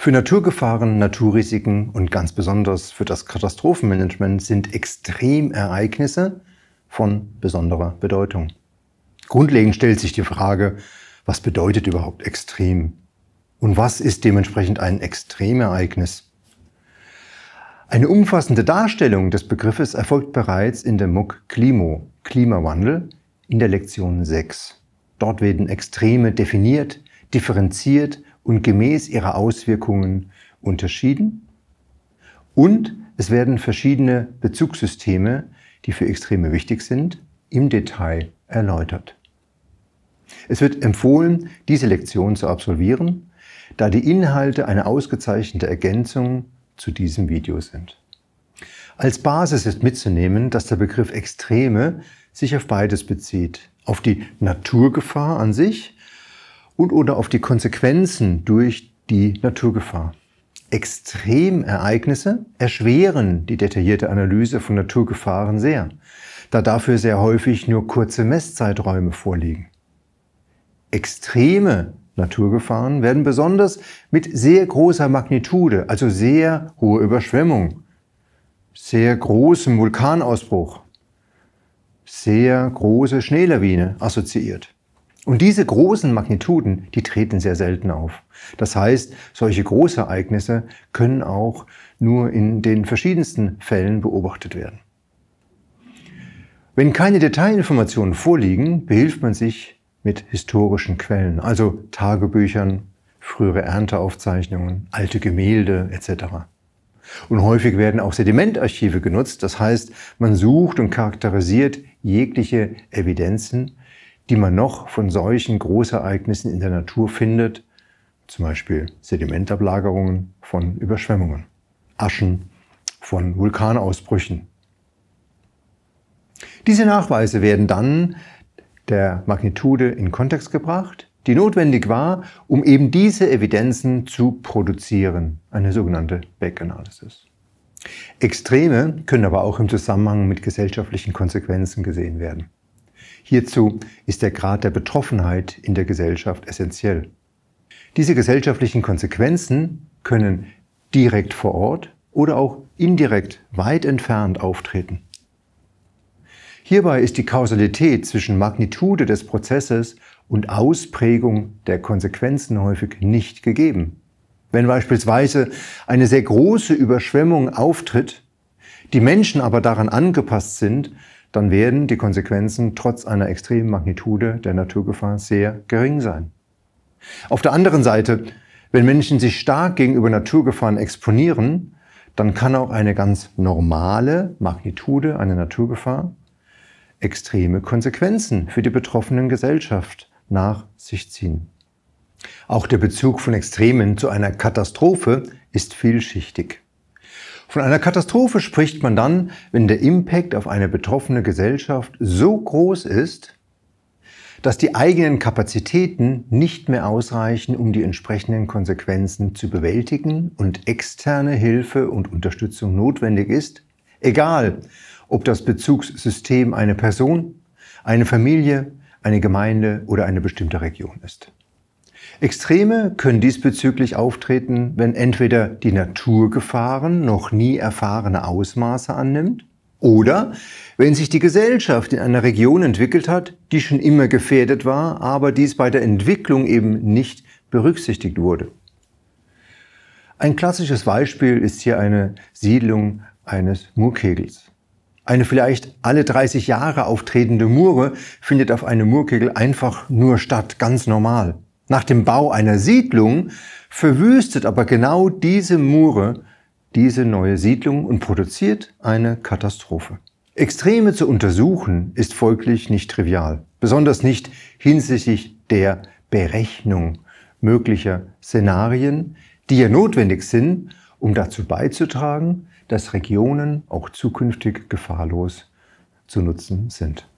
Für Naturgefahren, Naturrisiken und ganz besonders für das Katastrophenmanagement sind Extremereignisse von besonderer Bedeutung. Grundlegend stellt sich die Frage, was bedeutet überhaupt extrem? Und was ist dementsprechend ein Extremereignis? Eine umfassende Darstellung des Begriffes erfolgt bereits in der MOOC Klimo, Klimawandel, in der Lektion 6. Dort werden Extreme definiert, differenziert und gemäß ihrer Auswirkungen unterschieden. Und es werden verschiedene Bezugssysteme, die für Extreme wichtig sind, im Detail erläutert. Es wird empfohlen, diese Lektion zu absolvieren, da die Inhalte eine ausgezeichnete Ergänzung zu diesem Video sind. Als Basis ist mitzunehmen, dass der Begriff Extreme sich auf beides bezieht. Auf die Naturgefahr an sich und oder auf die Konsequenzen durch die Naturgefahr. Extremereignisse erschweren die detaillierte Analyse von Naturgefahren sehr, da dafür sehr häufig nur kurze Messzeiträume vorliegen. Extreme Naturgefahren werden besonders mit sehr großer Magnitude, also sehr hohe Überschwemmung, sehr großem Vulkanausbruch, sehr große Schneelawine assoziiert. Und diese großen Magnituden, die treten sehr selten auf. Das heißt, solche Großereignisse können auch nur in den verschiedensten Fällen beobachtet werden. Wenn keine Detailinformationen vorliegen, behilft man sich mit historischen Quellen, also Tagebüchern, frühere Ernteaufzeichnungen, alte Gemälde etc. Und häufig werden auch Sedimentarchive genutzt, das heißt, man sucht und charakterisiert jegliche Evidenzen, die man noch von solchen Großereignissen in der Natur findet, zum Beispiel Sedimentablagerungen von Überschwemmungen, Aschen von Vulkanausbrüchen. Diese Nachweise werden dann der Magnitude in Kontext gebracht, die notwendig war, um eben diese Evidenzen zu produzieren, eine sogenannte Beck-Analysis. Extreme können aber auch im Zusammenhang mit gesellschaftlichen Konsequenzen gesehen werden. Hierzu ist der Grad der Betroffenheit in der Gesellschaft essentiell. Diese gesellschaftlichen Konsequenzen können direkt vor Ort oder auch indirekt weit entfernt auftreten. Hierbei ist die Kausalität zwischen Magnitude des Prozesses und Ausprägung der Konsequenzen häufig nicht gegeben. Wenn beispielsweise eine sehr große Überschwemmung auftritt, die Menschen aber daran angepasst sind, dann werden die Konsequenzen trotz einer extremen Magnitude der Naturgefahr sehr gering sein. Auf der anderen Seite, wenn Menschen sich stark gegenüber Naturgefahren exponieren, dann kann auch eine ganz normale Magnitude einer Naturgefahr extreme Konsequenzen für die betroffenen Gesellschaft nach sich ziehen. Auch der Bezug von Extremen zu einer Katastrophe ist vielschichtig. Von einer Katastrophe spricht man dann, wenn der Impact auf eine betroffene Gesellschaft so groß ist, dass die eigenen Kapazitäten nicht mehr ausreichen, um die entsprechenden Konsequenzen zu bewältigen und externe Hilfe und Unterstützung notwendig ist, egal ob das Bezugssystem eine Person, eine Familie, eine Gemeinde oder eine bestimmte Region ist. Extreme können diesbezüglich auftreten, wenn entweder die Naturgefahren noch nie erfahrene Ausmaße annimmt oder wenn sich die Gesellschaft in einer Region entwickelt hat, die schon immer gefährdet war, aber dies bei der Entwicklung eben nicht berücksichtigt wurde. Ein klassisches Beispiel ist hier eine Siedlung eines Murkegels. Eine vielleicht alle 30 Jahre auftretende Mure findet auf einem Murkegel einfach nur statt, ganz normal. Nach dem Bau einer Siedlung verwüstet aber genau diese Mure diese neue Siedlung und produziert eine Katastrophe. Extreme zu untersuchen ist folglich nicht trivial, besonders nicht hinsichtlich der Berechnung möglicher Szenarien, die ja notwendig sind, um dazu beizutragen, dass Regionen auch zukünftig gefahrlos zu nutzen sind.